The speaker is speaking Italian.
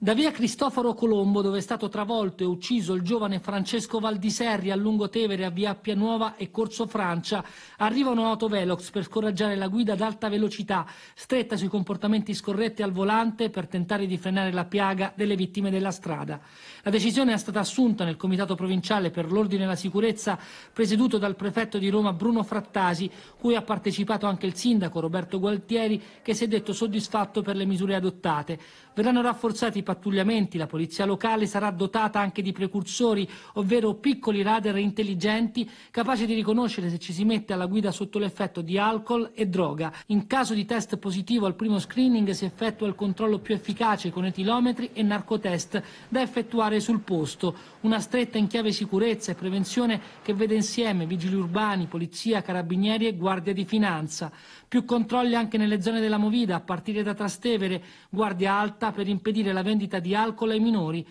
Da via Cristoforo Colombo, dove è stato travolto e ucciso il giovane Francesco Valdiserri a Lungotevere, a via Appia Nuova e Corso Francia, arrivano autovelox per scoraggiare la guida ad alta velocità, stretta sui comportamenti scorretti al volante per tentare di frenare la piaga delle vittime della strada. La decisione è stata assunta nel Comitato Provinciale per l'Ordine e la Sicurezza, presieduto dal prefetto di Roma Bruno Frattasi, cui ha partecipato anche il sindaco Roberto Gualtieri, che si è detto soddisfatto per le misure adottate. Verranno rafforzati pattugliamenti la polizia locale sarà dotata anche di precursori, ovvero piccoli radar intelligenti capaci di riconoscere se ci si mette alla guida sotto l'effetto di alcol e droga. In caso di test positivo al primo screening si effettua il controllo più efficace con etilometri e narcotest da effettuare sul posto. Una stretta in chiave sicurezza e prevenzione che vede insieme vigili urbani, polizia, carabinieri e guardia di finanza. Più controlli anche nelle zone della Movida, a partire da Trastevere, guardia alta per impedire la vendita vendita di alcol ai minori